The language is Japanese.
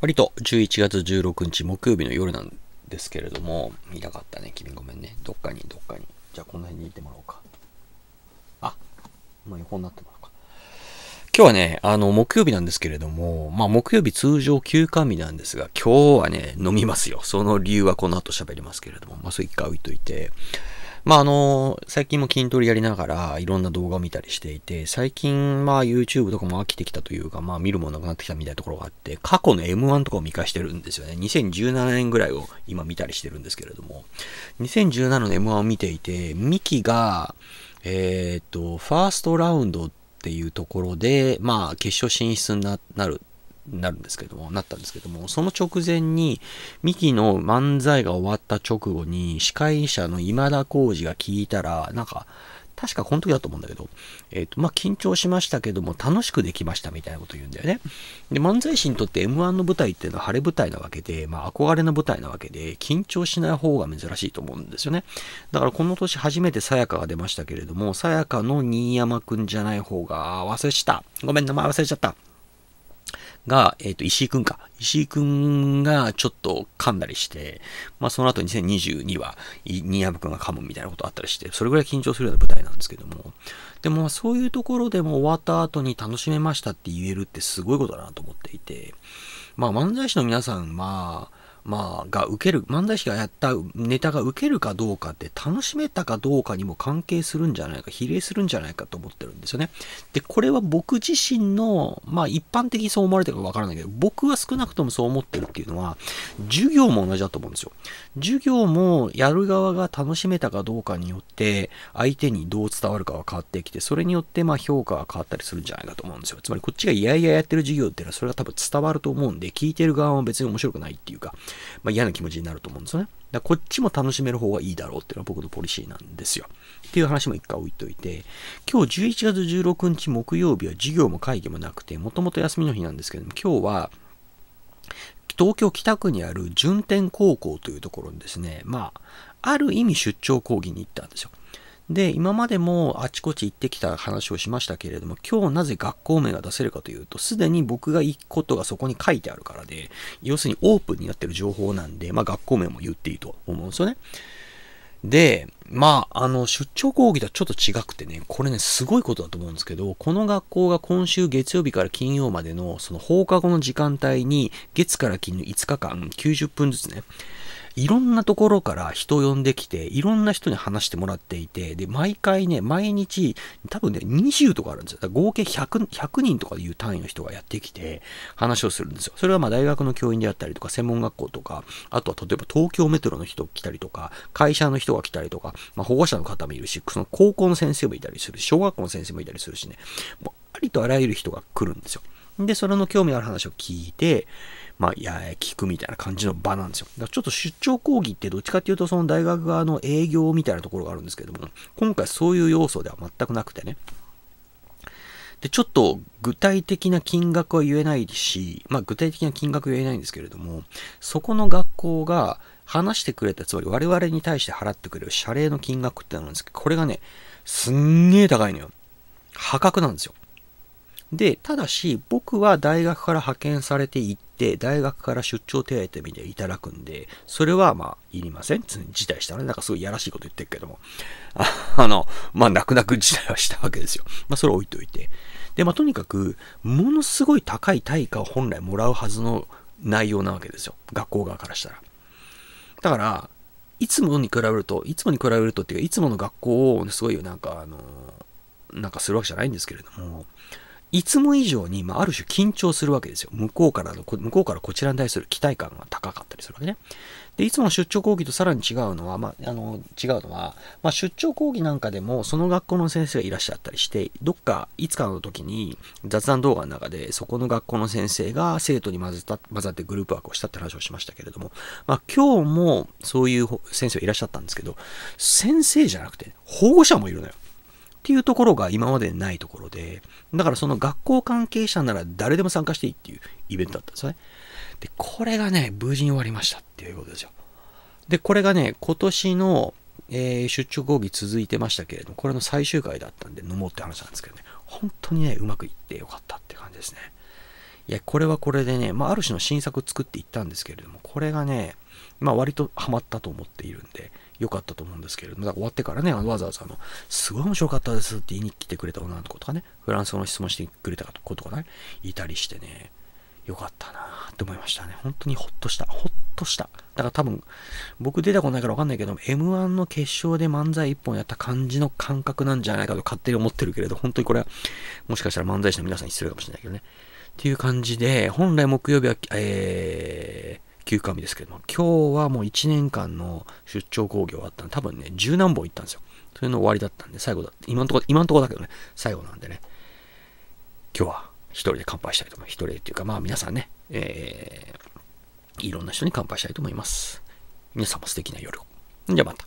割と11月16日木曜日の夜なんですけれども、見たかったね、君ごめんね。どっかに、どっかに。じゃあこの辺にいてもらおうか。あ、まあ、横になってもらおうか。今日はね、あの、木曜日なんですけれども、まあ、木曜日通常休館日なんですが、今日はね、飲みますよ。その理由はこの後喋りますけれども、まあ、それ一回置いといて、まあ、あの、最近も筋トレやりながらいろんな動画を見たりしていて、最近、まあ、YouTube とかも飽きてきたというか、まあ、見るものなくなってきたみたいなところがあって、過去の M1 とかを見返してるんですよね。2017年ぐらいを今見たりしてるんですけれども、2017の M1 を見ていて、ミキが、えー、っと、ファーストラウンドっていうところで、まあ、決勝進出になるなるんですけども、なったんですけども、その直前に、ミキの漫才が終わった直後に、司会者の今田耕司が聞いたら、なんか、確かこの時だと思うんだけど、えっ、ー、と、まあ、緊張しましたけども、楽しくできましたみたいなこと言うんだよね。で、漫才師にとって M1 の舞台っていうのは晴れ舞台なわけで、まあ、憧れの舞台なわけで、緊張しない方が珍しいと思うんですよね。だからこの年初めてさやかが出ましたけれども、さやかの新山くんじゃない方が、忘れした。ごめん、名前忘れちゃった。が、えっ、ー、と、石井くんか。石井くんがちょっと噛んだりして、まあその後2022は新山くんが噛むみたいなことあったりして、それぐらい緊張するような舞台なんですけども。でもそういうところでも終わった後に楽しめましたって言えるってすごいことだなと思っていて、まあ漫才師の皆さん、まあ、まあ、が受ける、漫才師がやったネタが受けるかどうかって楽しめたかどうかにも関係するんじゃないか、比例するんじゃないかと思ってるんですよね。で、これは僕自身の、まあ一般的にそう思われてるかわからないけど、僕は少なくともそう思ってるっていうのは、授業も同じだと思うんですよ。授業もやる側が楽しめたかどうかによって、相手にどう伝わるかは変わってきて、それによってまあ評価が変わったりするんじゃないかと思うんですよ。つまりこっちがいやいややってる授業っていうのはそれが多分伝わると思うんで、聞いてる側も別に面白くないっていうか、まあ、嫌な気持ちになると思うんですよね。だこっちも楽しめる方がいいだろうっていうのは僕のポリシーなんですよ。っていう話も一回置いといて、今日11月16日木曜日は授業も会議もなくて、もともと休みの日なんですけども、今日は、東京北区にある順天高校というところにですね、まあ、ある意味出張講義に行ったんですよ。で、今までもあちこち行ってきた話をしましたけれども、今日なぜ学校名が出せるかというと、すでに僕が行くことがそこに書いてあるからで、要するにオープンになってる情報なんで、まあ学校名も言っていいと思うんですよね。で、まあ、あの、出張講義とはちょっと違くてね、これね、すごいことだと思うんですけど、この学校が今週月曜日から金曜までの、その放課後の時間帯に、月から金の5日間、90分ずつね、いろんなところから人を呼んできて、いろんな人に話してもらっていて、で、毎回ね、毎日、多分ね、20とかあるんですよ。合計100、100人とかいう単位の人がやってきて、話をするんですよ。それはまあ大学の教員であったりとか、専門学校とか、あとは例えば東京メトロの人来たりとか、会社の人が来たりとか、まあ保護者の方もいるし、その高校の先生もいたりするし、小学校の先生もいたりするしね、もうありとあらゆる人が来るんですよ。で、それの興味ある話を聞いて、まあ、いや聞くみたいな感じの場なんですよ。だからちょっと出張講義ってどっちかっていうと、その大学側の営業みたいなところがあるんですけども、今回そういう要素では全くなくてね。で、ちょっと具体的な金額は言えないし、まあ具体的な金額は言えないんですけれども、そこの学校が話してくれた、つまり我々に対して払ってくれる謝礼の金額ってなんですけど、これがね、すんげえ高いのよ。破格なんですよ。で、ただし、僕は大学から派遣されていって、大学から出張手当みたいにいただくんで、それはまあ、いりません。常に辞退したね。なんかすごいやらしいこと言ってるけども。あの、まあ、泣く泣く辞退はしたわけですよ。まあ、それ置いといて。で、まあ、とにかく、ものすごい高い対価を本来もらうはずの内容なわけですよ。学校側からしたら。だから、いつもに比べると、いつもに比べるとっていうか、いつもの学校を、すごいなんか、あの、なんかするわけじゃないんですけれども、いつも以上に、まあ、ある種緊張するわけですよ。向こうからの、向こうからこちらに対する期待感が高かったりするわけね。で、いつも出張講義とさらに違うのは、まあ、あの、違うのは、まあ、出張講義なんかでも、その学校の先生がいらっしゃったりして、どっか、いつかの時に、雑談動画の中で、そこの学校の先生が生徒に混ざった、混ざってグループワークをしたって話をしましたけれども、まあ、今日も、そういう先生がいらっしゃったんですけど、先生じゃなくて、保護者もいるのよ。っていうところが今までないところで、だからその学校関係者なら誰でも参加していいっていうイベントだったんですね。で、これがね、無事に終わりましたっていうことですよ。で、これがね、今年の、えー、出張講義続いてましたけれども、これの最終回だったんで飲もうって話なんですけどね、本当にね、うまくいってよかったって感じですね。いや、これはこれでね、まあ、ある種の新作作っていったんですけれども、これがね、まあ、割とハマったと思っているんで、良かったと思うんですけれども、だから終わってからね、わざわざあの、すごい面白かったですって言いに来てくれた女の子とかね、フランス語の質問してくれた子とかね、いたりしてね、良かったなって思いましたね。本当にほっとした。ほっとした。だから多分、僕出たことないからわかんないけど、M1 の決勝で漫才一本やった感じの感覚なんじゃないかと勝手に思ってるけれど、本当にこれは、もしかしたら漫才師の皆さんに失礼かもしれないけどね。っていう感じで、本来木曜日は、えー、休館日ですけども、今日はもう1年間の出張工業があったんで、多分ね、十何本行ったんですよ。それの終わりだったんで、最後だ。今んとこ、今んとこだけどね、最後なんでね、今日は一人で乾杯したいと思います。一人でっていうか、まあ皆さんね、えー、いろんな人に乾杯したいと思います。皆さんも素敵な夜を。じゃあまた。